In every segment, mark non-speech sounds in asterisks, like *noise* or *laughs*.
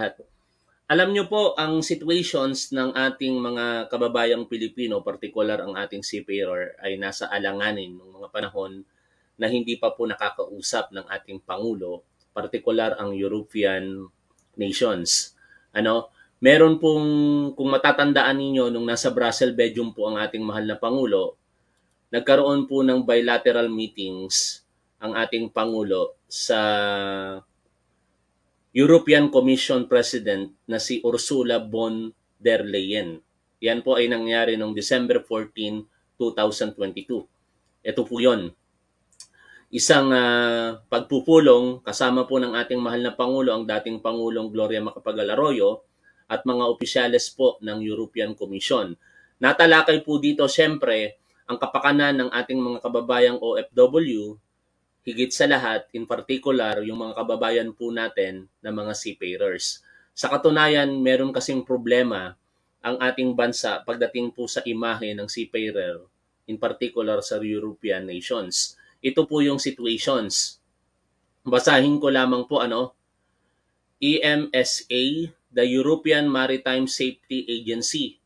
lahat. Alam nyo po ang situations ng ating mga kababayang Pilipino, particular ang ating seafarer, ay nasa alanganin ng mga panahon na hindi pa po nakakausap ng ating Pangulo, particular ang European nations. Ano? Meron pong, kung matatandaan ninyo, nung nasa Brussels, Belgium po ang ating mahal na Pangulo, nagkaroon po ng bilateral meetings ang ating Pangulo sa European Commission President na si Ursula von der Leyen. Yan po ay nangyari noong December 14, 2022. Ito po yon. Isang uh, pagpupulong kasama po ng ating mahal na Pangulo, ang dating Pangulong Gloria Macapagal Arroyo at mga opisyales po ng European Commission. Natalakay po dito siyempre ang kapakanan ng ating mga kababayang OFW higit sa lahat, in particular, yung mga kababayan po natin na mga seafarers. Sa katunayan, meron kasing problema ang ating bansa pagdating po sa imahe ng seafarer, in particular sa European nations. Ito po yung situations. Basahin ko lamang po ano, EMSA, the European Maritime Safety Agency,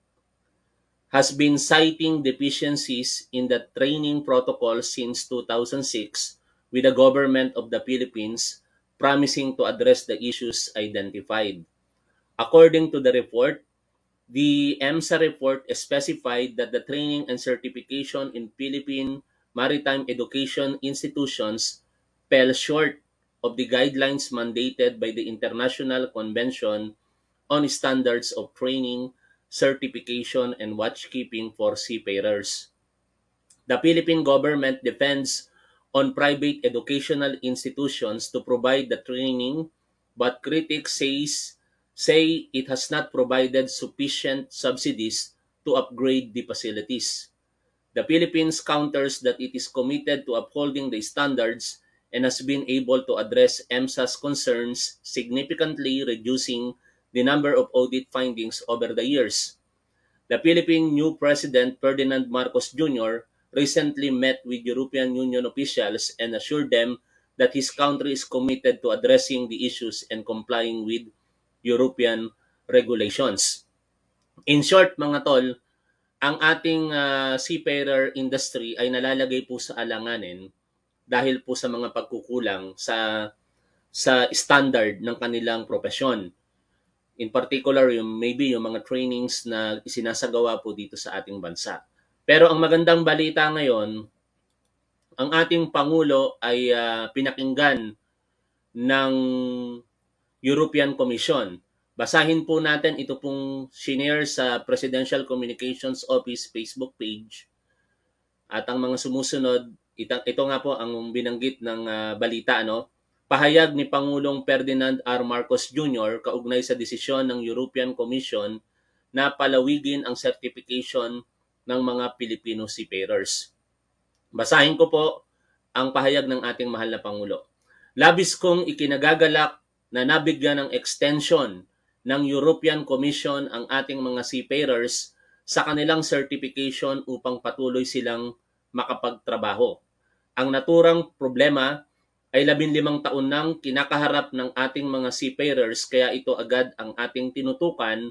has been citing deficiencies in the training protocol since 2006 with the government of the Philippines promising to address the issues identified. According to the report, the EMSA report specified that the training and certification in Philippine maritime education institutions fell short of the guidelines mandated by the International Convention on Standards of Training, Certification, and Watchkeeping for Seafarers. The Philippine government defends on private educational institutions to provide the training, but critics says, say it has not provided sufficient subsidies to upgrade the facilities. The Philippines counters that it is committed to upholding the standards and has been able to address EMSA's concerns, significantly reducing the number of audit findings over the years. The Philippine new President Ferdinand Marcos Jr recently met with European Union officials and assured them that his country is committed to addressing the issues and complying with European regulations. In short, mga tol, ang ating uh, seafarer industry ay nalalagay po sa alanganin dahil po sa mga pagkukulang sa sa standard ng kanilang profesyon. In particular, yung, maybe yung mga trainings na isinasagawa po dito sa ating bansa. Pero ang magandang balita ngayon, ang ating Pangulo ay uh, pinakinggan ng European Commission. Basahin po natin ito pong shinare sa Presidential Communications Office Facebook page. At ang mga sumusunod, ito, ito nga po ang binanggit ng uh, balita. No? Pahayag ni Pangulong Ferdinand R. Marcos Jr. kaugnay sa desisyon ng European Commission na palawigin ang certification ng mga Pilipino seafarers. Basahin ko po ang pahayag ng ating mahal na Pangulo. Labis kong ikinagagalak na nabigyan ng extension ng European Commission ang ating mga seafarers sa kanilang certification upang patuloy silang makapagtrabaho. Ang naturang problema ay labinlimang taon nang kinakaharap ng ating mga seafarers kaya ito agad ang ating tinutukan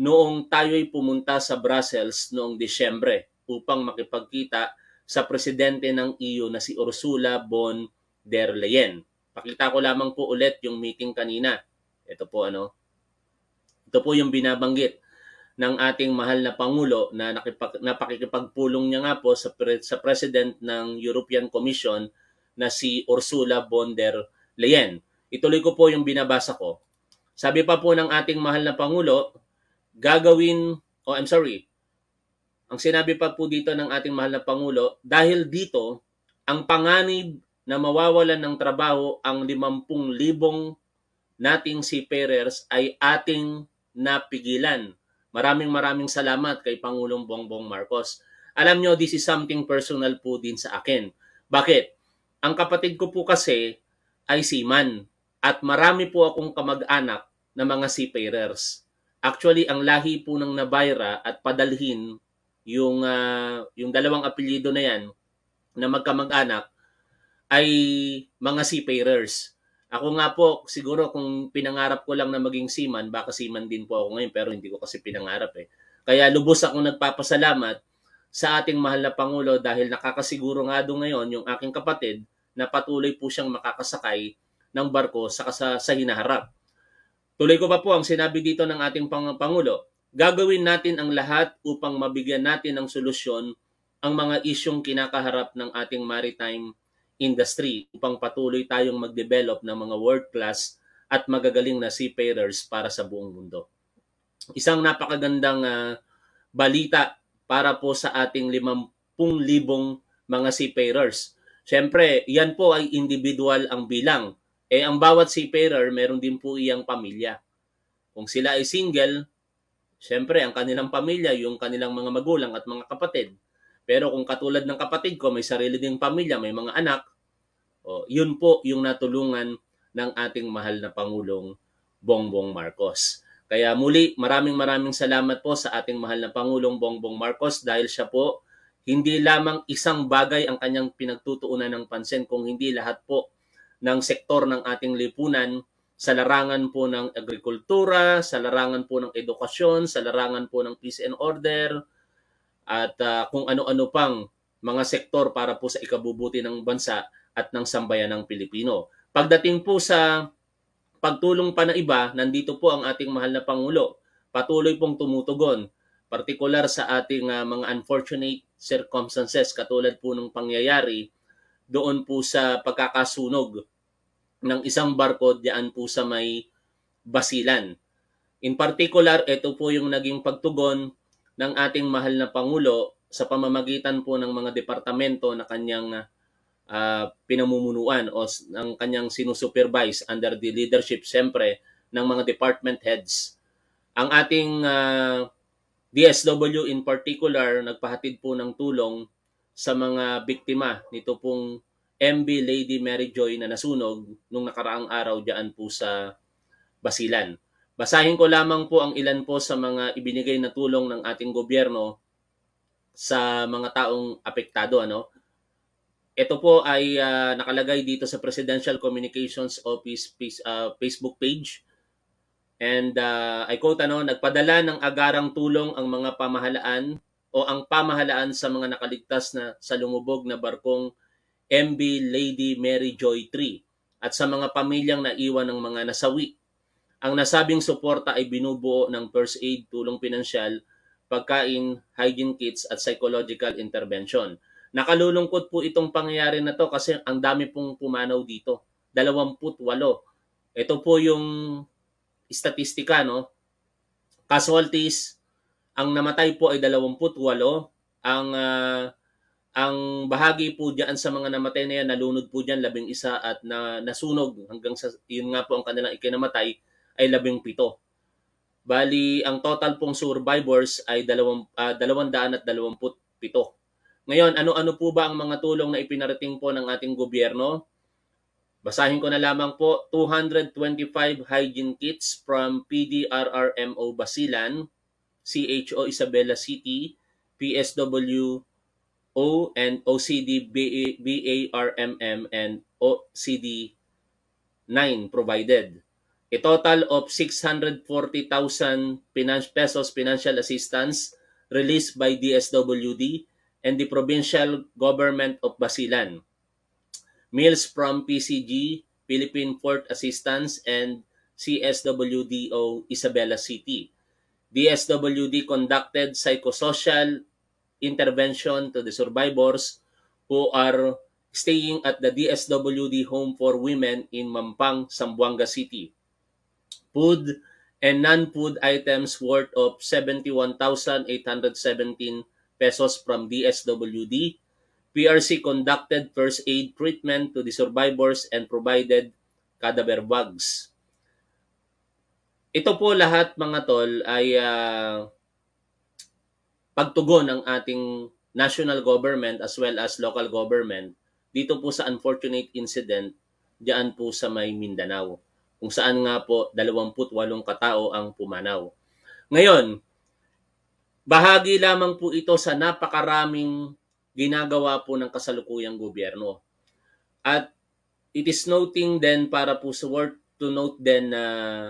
noong tayo'y pumunta sa Brussels noong Disyembre upang makipagkita sa presidente ng EU na si Ursula von der Leyen. Pakita ko lamang po ulit yung meeting kanina. Ito po ano. Ito po yung binabanggit ng ating mahal na pangulo na nakipag, napakikipagpulong niya nga po sa pre, sa president ng European Commission na si Ursula von der Leyen. Ituloy ko po yung binabasa ko. Sabi pa po ng ating mahal na pangulo, gagawin, oh I'm sorry, ang sinabi pa po dito ng ating mahal na Pangulo, dahil dito, ang panganib na mawawalan ng trabaho ang 50,000 nating seafarers ay ating napigilan. Maraming maraming salamat kay Pangulong Bongbong Marcos. Alam nyo, this is something personal po din sa akin. Bakit? Ang kapatid ko po kasi ay seaman at marami po akong kamag-anak na mga seafarers. Actually, ang lahi po ng Nabayra at Padalhin, yung, uh, yung dalawang apelyido na yan, na magkamag-anak, ay mga seafarers. Ako nga po, siguro kung pinangarap ko lang na maging seaman, baka seaman din po ako ngayon, pero hindi ko kasi pinangarap eh. Kaya lubos akong nagpapasalamat sa ating mahal na Pangulo dahil nakakasiguro nga doon ngayon yung aking kapatid na patuloy po siyang makakasakay ng barko sa, sa, sa hinaharap. Tuloy ko pa po ang sinabi dito ng ating Pangulo. Gagawin natin ang lahat upang mabigyan natin ng solusyon ang mga isyong kinakaharap ng ating maritime industry upang patuloy tayong mag-develop ng mga world-class at magagaling na seafarers para sa buong mundo. Isang napakagandang uh, balita para po sa ating 50,000 mga seafarers. Siyempre, yan po ay individual ang bilang eh ang bawat seafarer meron din po iyang pamilya. Kung sila ay single, syempre ang kanilang pamilya, yung kanilang mga magulang at mga kapatid. Pero kung katulad ng kapatid ko, may sarili ding pamilya, may mga anak, oh, yun po yung natulungan ng ating mahal na Pangulong Bongbong Marcos. Kaya muli, maraming maraming salamat po sa ating mahal na Pangulong Bongbong Marcos dahil siya po hindi lamang isang bagay ang kanyang pinagtutuunan ng pansin kung hindi lahat po ng sektor ng ating lipunan sa larangan po ng agrikultura, sa larangan po ng edukasyon, sa larangan po ng peace and order, at uh, kung ano-ano pang mga sektor para po sa ikabubuti ng bansa at ng sambayan ng Pilipino. Pagdating po sa pagtulong pa na iba, nandito po ang ating mahal na Pangulo. Patuloy pong tumutugon, partikular sa ating uh, mga unfortunate circumstances katulad po ng pangyayari doon po sa pagkakasunog ng isang barko diyan po sa may Basilan. In particular, ito po yung naging pagtugon ng ating mahal na Pangulo sa pamamagitan po ng mga departamento na kanyang uh, pinamumunuan o ng kanyang sinusupervise under the leadership siyempre ng mga department heads. Ang ating uh, ah, DSW in particular nagpahatid po ng tulong sa mga biktima nito pong MB Lady Mary Joy na nasunog nung nakaraang araw diyan po sa Basilan. Basahin ko lamang po ang ilan po sa mga ibinigay na tulong ng ating gobyerno sa mga taong apektado ano. Ito po ay uh, nakalagay dito sa Presidential Communications Office uh, Facebook page. And uh, I quote ano, nagpadala ng agarang tulong ang mga pamahalaan o ang pamahalaan sa mga nakaligtas na sa lumubog na barkong MB Lady Mary Joy 3 at sa mga pamilyang naiwan ng mga nasawi. Ang nasabing suporta ay binubuo ng first aid, tulong pinansyal, pagkain, hygiene kits at psychological intervention. Nakalulungkot po itong pangyayari na to kasi ang dami pong pumanaw dito. 28. Ito po yung statistika no. Casualties ang namatay po ay 28. Ang uh, ang bahagi po diyan sa mga namatay na yan, nalunod po diyan labing isa at na, nasunog hanggang sa, yun nga po ang kanilang ikinamatay, ay labing pito. Bali, ang total pong survivors ay dalawang, uh, ah, dalawandaan Ngayon, ano-ano po ba ang mga tulong na ipinarating po ng ating gobyerno? Basahin ko na lamang po, 225 hygiene kits from PDRRMO Basilan, CHO Isabela City, PSW O and OCD BARMM and OCD 9 provided. A total of 640,000 pesos financial assistance released by DSWD and the provincial government of Basilan. Meals from PCG, Philippine Port Assistance, and CSWDO Isabela City. DSWD conducted psychosocial intervention to the survivors who are staying at the DSWD home for women in Mampang, Sambuanga City. Food and non-food items worth of 71,817 pesos from DSWD. PRC conducted first aid treatment to the survivors and provided cadaver bags. Ito po lahat mga tol ay uh, pagtugon ng ating national government as well as local government dito po sa unfortunate incident diyan po sa may Mindanao kung saan nga po 28 katao ang pumanaw. Ngayon, bahagi lamang po ito sa napakaraming ginagawa po ng kasalukuyang gobyerno. At it is noting then para po sa worth to note then na uh,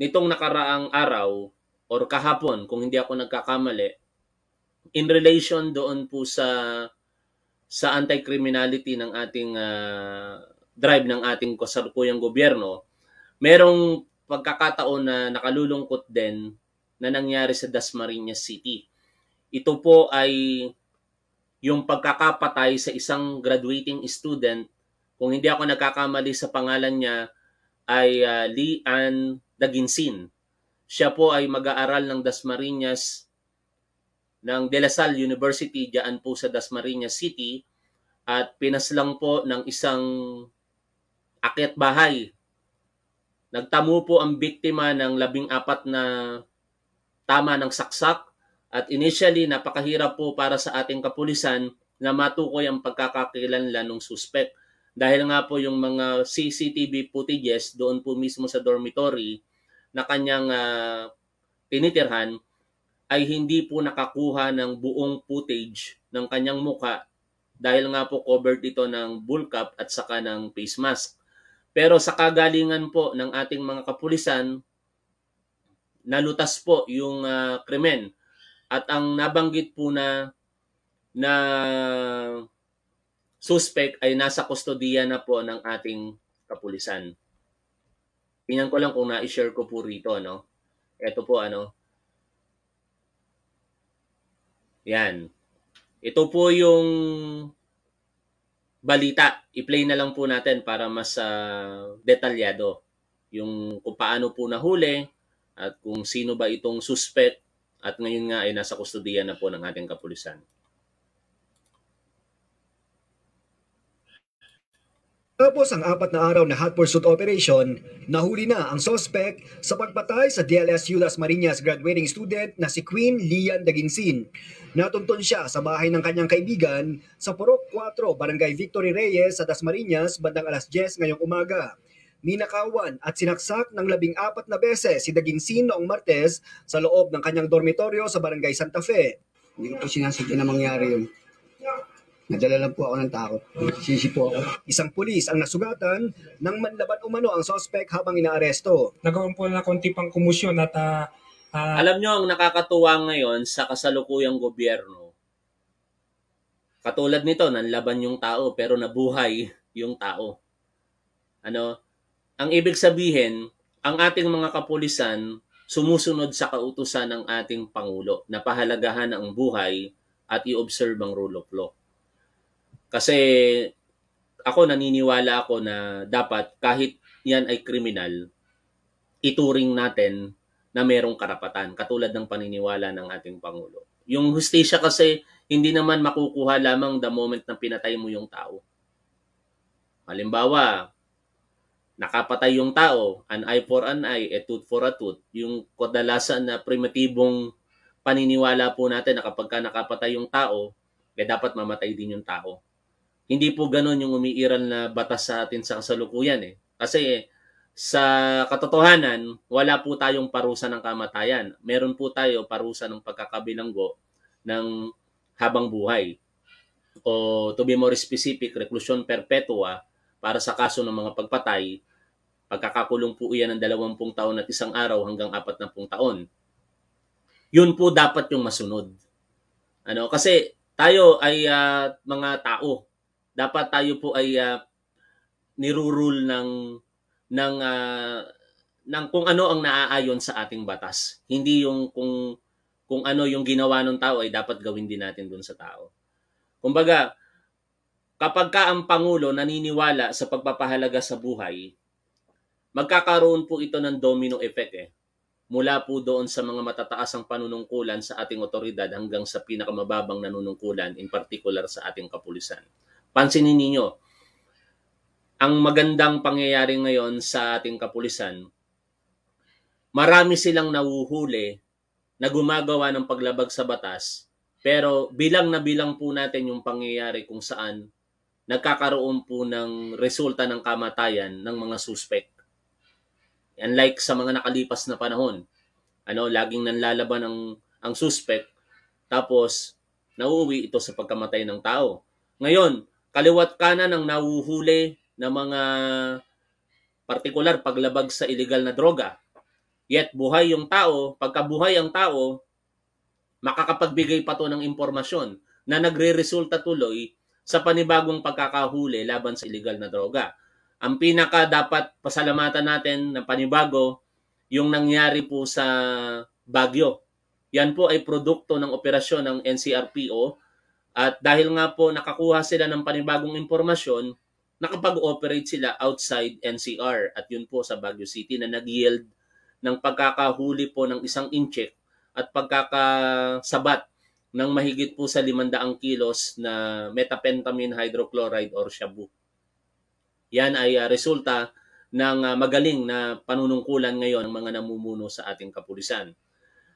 nitong nakaraang araw or kahapon kung hindi ako nagkakamali in relation doon po sa sa anti-criminality ng ating uh, drive ng ating kasalukuyang gobyerno, merong pagkakataon na nakalulungkot din na nangyari sa Dasmariñas City. Ito po ay yung pagkakapatay sa isang graduating student, kung hindi ako nagkakamali sa pangalan niya, ay uh, Lee Ann Daginsin. Siya po ay mag-aaral ng Dasmariñas ng De La Salle University diyan po sa Dasmariñas City at pinaslang po ng isang akit bahay. Nagtamo po ang biktima ng labing apat na tama ng saksak at initially napakahirap po para sa ating kapulisan na matukoy ang pagkakakilanlan ng suspect. Dahil nga po yung mga CCTV footages doon po mismo sa dormitory na kanyang uh, tinitirhan ay hindi po nakakuha ng buong footage ng kanyang mukha dahil nga po covered ito ng bull cap at saka ng face mask. Pero sa kagalingan po ng ating mga kapulisan, nalutas po yung uh, krimen. At ang nabanggit po na na suspect ay nasa kustodiya na po ng ating kapulisan. Tingnan ko lang kung na-share ko po rito, no? Ito po, ano? Yan. Ito po yung balita. I-play na lang po natin para mas uh, detalyado yung kung paano po nahuli at kung sino ba itong suspect at ngayon nga ay nasa kustodiya na po ng ating kapulisan. Tapos ang apat na araw na hot pursuit operation, nahuli na ang sospek sa pagpatay sa DLSU Las Marinas graduating student na si Queen Lian Daginsin. Natunton siya sa bahay ng kanyang kaibigan sa Purok 4, Barangay Victory Reyes sa Las Marinas bandang alas 10 ngayong umaga. Ninakawan at sinaksak ng labing apat na beses si Daginsin noong Martes sa loob ng kanyang dormitoryo sa Barangay Santa Fe. Hindi ko po sinasadya na mangyari yun. Nadala lang po ako ng takot. Sisi po ako. Isang pulis ang nasugatan ng manlaban umano ang sospek habang inaaresto. Nagkaroon po na konti pang kumusyon at uh, uh, Alam nyo, ang nakakatuwa ngayon sa kasalukuyang gobyerno, katulad nito, nanlaban yung tao pero nabuhay yung tao. Ano? Ang ibig sabihin, ang ating mga kapulisan sumusunod sa kautusan ng ating Pangulo na pahalagahan ang buhay at i-observe ang rule of law. Kasi ako naniniwala ako na dapat kahit yan ay kriminal, ituring natin na merong karapatan katulad ng paniniwala ng ating Pangulo. Yung hustisya kasi hindi naman makukuha lamang the moment na pinatay mo yung tao. Halimbawa, nakapatay yung tao, an eye for an eye, a tooth for a tooth. Yung kadalasan na primitibong paniniwala po natin na kapag ka nakapatay yung tao, eh dapat mamatay din yung tao hindi po ganun yung umiiral na batas sa atin sa kasalukuyan eh. Kasi sa katotohanan, wala po tayong parusa ng kamatayan. Meron po tayo parusa ng pagkakabilanggo ng habang buhay. O to be more specific, reclusion perpetua para sa kaso ng mga pagpatay, pagkakakulong po iyan ng 20 taon at isang araw hanggang 40 taon. Yun po dapat yung masunod. Ano, kasi tayo ay uh, mga tao, dapat tayo po ay uh, ah, nirurule ng ng uh, ng kung ano ang naaayon sa ating batas. Hindi yung kung kung ano yung ginawa ng tao ay dapat gawin din natin dun sa tao. Kumbaga, kapag ka ang Pangulo naniniwala sa pagpapahalaga sa buhay, magkakaroon po ito ng domino effect eh. Mula po doon sa mga matataas ang panunungkulan sa ating otoridad hanggang sa pinakamababang nanunungkulan, in particular sa ating kapulisan. Pansinin ninyo, ang magandang pangyayari ngayon sa ating kapulisan, marami silang nahuhuli na gumagawa ng paglabag sa batas, pero bilang na bilang po natin yung pangyayari kung saan nagkakaroon po ng resulta ng kamatayan ng mga suspect. Unlike sa mga nakalipas na panahon, ano, laging nanlalaban ang, ang suspect, tapos nauuwi ito sa pagkamatay ng tao. Ngayon, kaliwat kanan ang nahuhuli ng mga partikular paglabag sa ilegal na droga. Yet buhay yung tao, pagkabuhay ang tao, makakapagbigay pa to ng impormasyon na nagre-resulta tuloy sa panibagong pagkakahuli laban sa ilegal na droga. Ang pinaka dapat pasalamatan natin ng panibago yung nangyari po sa Baguio. Yan po ay produkto ng operasyon ng NCRPO at dahil nga po nakakuha sila ng panibagong impormasyon, nakapag-operate sila outside NCR at yun po sa Baguio City na nag-yield ng pagkakahuli po ng isang incheck at pagkakasabat ng mahigit po sa 500 kilos na metapentamine hydrochloride or shabu. Yan ay uh, resulta ng uh, magaling na panunungkulan ngayon ng mga namumuno sa ating kapulisan.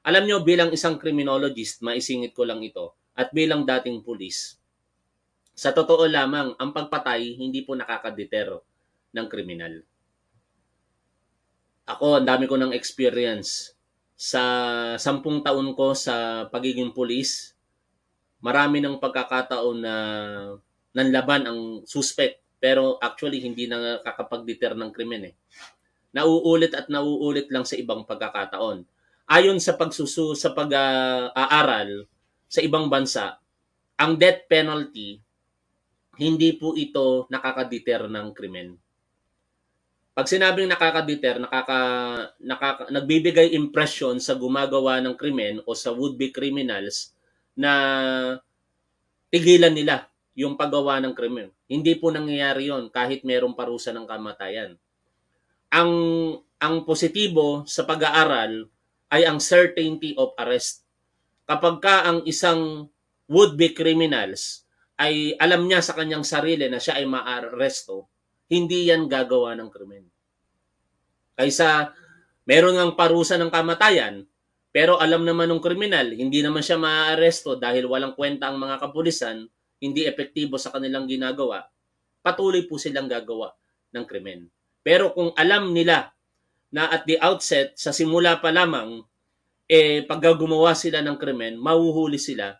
Alam nyo, bilang isang criminologist, maisingit ko lang ito, at bilang dating pulis, sa totoo lamang, ang pagpatay hindi po nakakadeter ng kriminal. Ako, ang dami ko ng experience. Sa sampung taon ko sa pagiging pulis, marami ng pagkakataon na nanlaban ang suspect pero actually hindi na kakapag-deter ng krimen eh. Nauulit at nauulit lang sa ibang pagkakataon. Ayon sa pagsusu sa pag-aaral ah, sa ibang bansa, ang death penalty, hindi po ito nakakadeter ng krimen. Pag sinabing nakakadeter, nakaka, nakaka, nagbibigay impression sa gumagawa ng krimen o sa would-be criminals na tigilan nila yung paggawa ng krimen. Hindi po nangyayari yon kahit merong parusa ng kamatayan. Ang ang positibo sa pag-aaral ay ang certainty of arrest kapag ka ang isang would-be criminals ay alam niya sa kanyang sarili na siya ay maaresto, hindi yan gagawa ng krimen. Kaysa meron ngang parusa ng kamatayan, pero alam naman ng kriminal, hindi naman siya maaresto dahil walang kwenta ang mga kapulisan, hindi epektibo sa kanilang ginagawa, patuloy po silang gagawa ng krimen. Pero kung alam nila na at the outset, sa simula pa lamang, eh pag gumawa sila ng krimen, mahuhuli sila,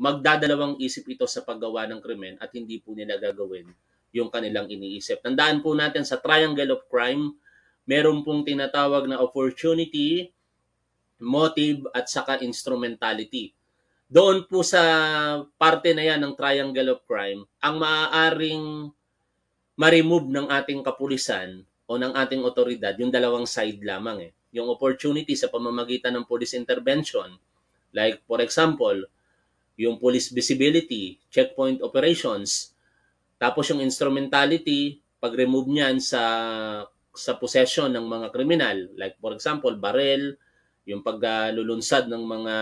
magdadalawang isip ito sa paggawa ng krimen at hindi po nila gagawin yung kanilang iniisip. Tandaan po natin sa triangle of crime, meron pong tinatawag na opportunity, motive at saka instrumentality. Doon po sa parte na yan ng triangle of crime, ang maaaring ma-remove ng ating kapulisan o ng ating otoridad, yung dalawang side lamang eh yung opportunity sa pamamagitan ng police intervention. Like for example, yung police visibility, checkpoint operations, tapos yung instrumentality, pag-remove niyan sa sa possession ng mga kriminal. Like for example, barrel, yung paglulunsad ng mga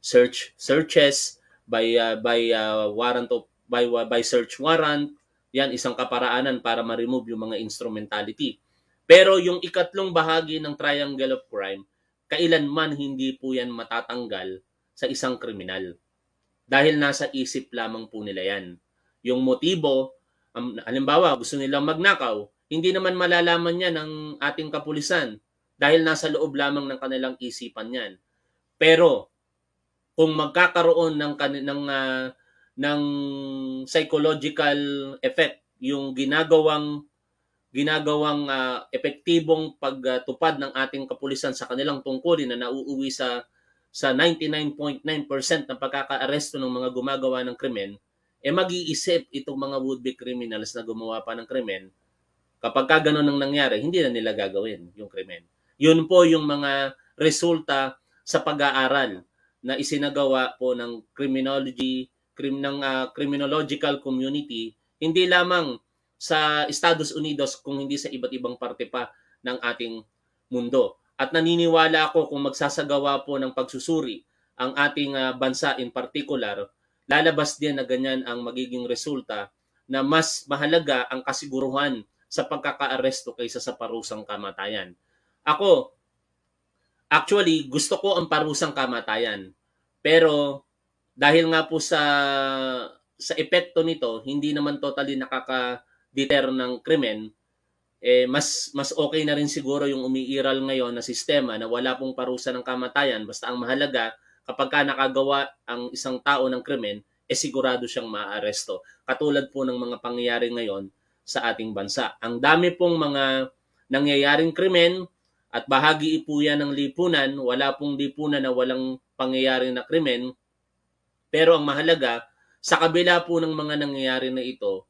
search searches by uh, by uh, warrant of by by search warrant, yan isang kaparaanan para ma-remove yung mga instrumentality. Pero yung ikatlong bahagi ng triangle of crime, kailanman hindi po yan matatanggal sa isang kriminal. Dahil nasa isip lamang po nila yan. Yung motibo, um, halimbawa gusto nilang magnakaw, hindi naman malalaman yan ng ating kapulisan dahil nasa loob lamang ng kanilang isipan yan. Pero kung magkakaroon ng ng uh, ng psychological effect yung ginagawang ginagawang uh, epektibong pagtupad ng ating kapulisan sa kanilang tungkulin na nauuwi sa sa 99.9% ng pagkakaaresto ng mga gumagawa ng krimen, eh mag-iisip itong mga would-be criminals na gumawa pa ng krimen, kapag ka ganun ang nangyari, hindi na nila gagawin yung krimen. Yun po yung mga resulta sa pag-aaral na isinagawa po ng criminology, crim, ng uh, criminological community, hindi lamang sa Estados Unidos kung hindi sa iba't ibang parte pa ng ating mundo. At naniniwala ako kung magsasagawa po ng pagsusuri ang ating uh, bansa in particular, lalabas din na ganyan ang magiging resulta na mas mahalaga ang kasiguruhan sa pagkakaaresto kaysa sa parusang kamatayan. Ako, actually, gusto ko ang parusang kamatayan. Pero dahil nga po sa sa epekto nito, hindi naman totally nakaka deter ng krimen, eh mas mas okay na rin siguro yung umiiral ngayon na sistema na wala pong parusa ng kamatayan basta ang mahalaga kapag ka nakagawa ang isang tao ng krimen eh sigurado siyang maaresto. katulad po ng mga pangyayari ngayon sa ating bansa ang dami pong mga nangyayaring krimen at bahagi ipuya ng lipunan wala pong lipunan na walang pangyayari na krimen pero ang mahalaga sa kabila po ng mga nangyayari na ito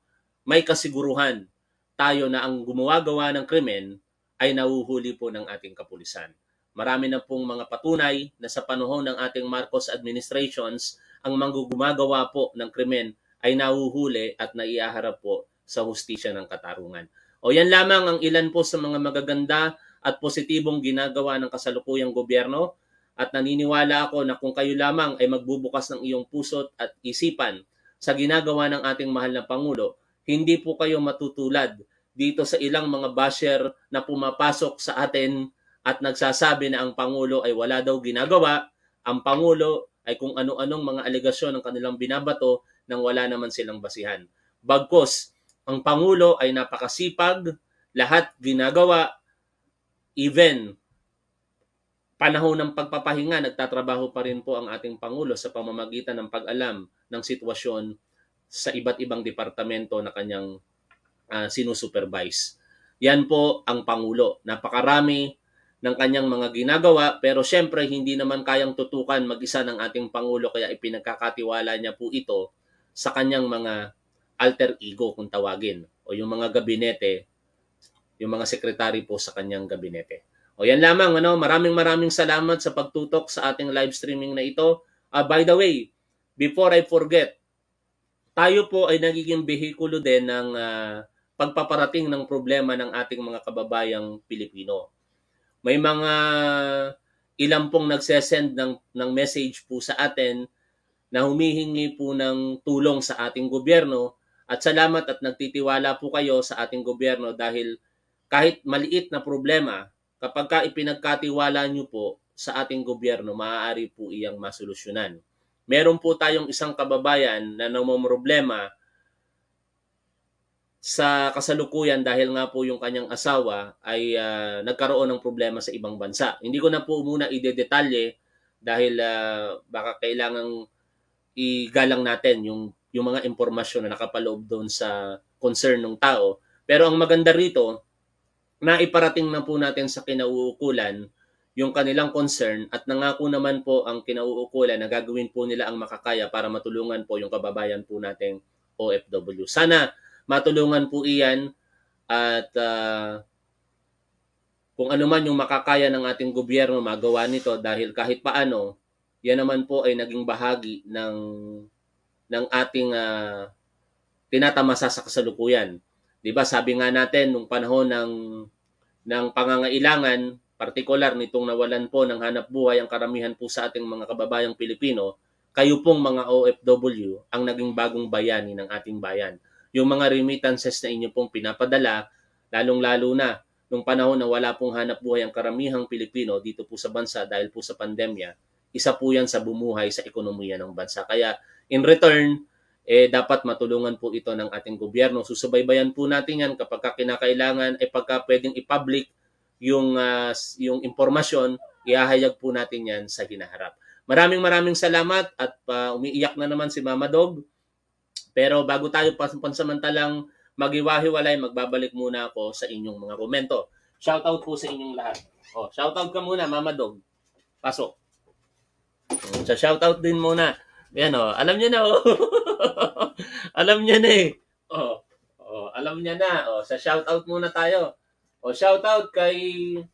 may kasiguruhan tayo na ang gumawagawa ng krimen ay nahuhuli po ng ating kapulisan. Marami na pong mga patunay na sa panahon ng ating Marcos administrations, ang manggugumagawa po ng krimen ay nahuhuli at naiaharap po sa hustisya ng katarungan. O yan lamang ang ilan po sa mga magaganda at positibong ginagawa ng kasalukuyang gobyerno at naniniwala ako na kung kayo lamang ay magbubukas ng iyong puso at isipan sa ginagawa ng ating mahal na Pangulo, hindi po kayo matutulad dito sa ilang mga basher na pumapasok sa atin at nagsasabi na ang Pangulo ay wala daw ginagawa. Ang Pangulo ay kung ano-anong mga alegasyon ng kanilang binabato nang wala naman silang basihan. Bagkos, ang Pangulo ay napakasipag, lahat ginagawa, even panahon ng pagpapahinga, nagtatrabaho pa rin po ang ating Pangulo sa pamamagitan ng pag-alam ng sitwasyon sa iba't ibang departamento na kanyang uh, sinusupervise. Yan po ang Pangulo. Napakarami ng kanyang mga ginagawa pero siyempre hindi naman kayang tutukan mag-isa ng ating Pangulo kaya ipinagkakatiwala niya po ito sa kanyang mga alter ego kung tawagin o yung mga gabinete, yung mga sekretary po sa kanyang gabinete. O yan lamang, ano, maraming maraming salamat sa pagtutok sa ating live streaming na ito. Uh, by the way, before I forget, tayo po ay nagiging behikulo din ng uh, pagpaparating ng problema ng ating mga kababayang Pilipino. May mga ilan pong nagsesend ng, ng message po sa atin na humihingi po ng tulong sa ating gobyerno at salamat at nagtitiwala po kayo sa ating gobyerno dahil kahit maliit na problema, kapag ka ipinagkatiwala nyo po sa ating gobyerno, maaari po iyang masolusyonan meron po tayong isang kababayan na namomroblema sa kasalukuyan dahil nga po yung kanyang asawa ay uh, nagkaroon ng problema sa ibang bansa. Hindi ko na po muna idedetalye dahil uh, baka kailangang igalang natin yung yung mga impormasyon na nakapaloob doon sa concern ng tao. Pero ang maganda rito, naiparating na po natin sa kinauukulan yung kanilang concern at nangako naman po ang kinauukulan na gagawin po nila ang makakaya para matulungan po yung kababayan po nating OFW. Sana matulungan po iyan at uh, kung ano man yung makakaya ng ating gobyerno magawa nito dahil kahit paano, yan naman po ay naging bahagi ng ng ating uh, tinatamasa sa kasalukuyan. 'Di ba? Sabi nga natin nung panahon ng ng pangangailangan, partikular nitong nawalan po ng hanap buhay ang karamihan po sa ating mga kababayang Pilipino, kayo pong mga OFW ang naging bagong bayani ng ating bayan. Yung mga remittances na inyo pong pinapadala, lalong-lalo na nung panahon na wala pong hanap buhay ang karamihang Pilipino dito po sa bansa dahil po sa pandemya, isa po yan sa bumuhay sa ekonomiya ng bansa. Kaya in return, eh, dapat matulungan po ito ng ating gobyerno. Susubaybayan po natin yan kapag kinakailangan, ay eh, pagka pwedeng i-public yung, uh, yung impormasyon, ihahayag po natin yan sa hinaharap. Maraming maraming salamat at uh, umiiyak na naman si Mama Dog. Pero bago tayo pansamantalang magiwahiwalay, magbabalik muna ako sa inyong mga komento. Shoutout po sa inyong lahat. Oh, shoutout ka muna, Mama Dog. Pasok. Oh, so, shoutout din muna. Yan oh, alam niya na oh. *laughs* alam niya na eh. Oh, oh, alam niya na. Oh, sa shoutout muna tayo. O shout out kay